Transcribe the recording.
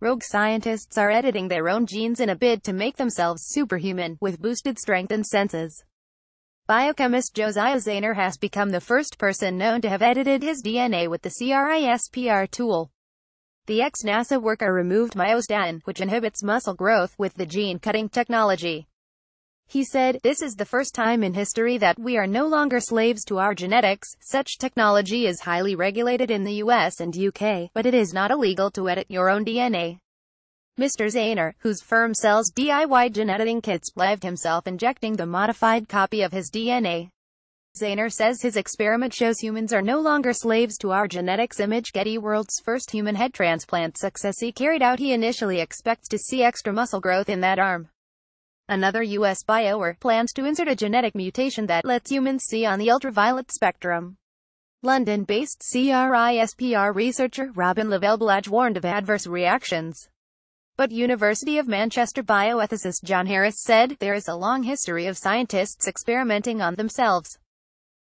Rogue scientists are editing their own genes in a bid to make themselves superhuman, with boosted strength and senses. Biochemist Josiah Zahner has become the first person known to have edited his DNA with the CRISPR tool. The ex-NASA worker removed myostatin, which inhibits muscle growth, with the gene-cutting technology. He said, this is the first time in history that we are no longer slaves to our genetics. Such technology is highly regulated in the US and UK, but it is not illegal to edit your own DNA. Mr. Zahner, whose firm sells DIY gene editing kits, lived himself injecting the modified copy of his DNA. Zahner says his experiment shows humans are no longer slaves to our genetics image Getty World's first human head transplant success he carried out he initially expects to see extra muscle growth in that arm. Another U.S. bioer plans to insert a genetic mutation that lets humans see on the ultraviolet spectrum. London-based CRISPR researcher Robin Lavelle Blage warned of adverse reactions. But University of Manchester bioethicist John Harris said, there is a long history of scientists experimenting on themselves.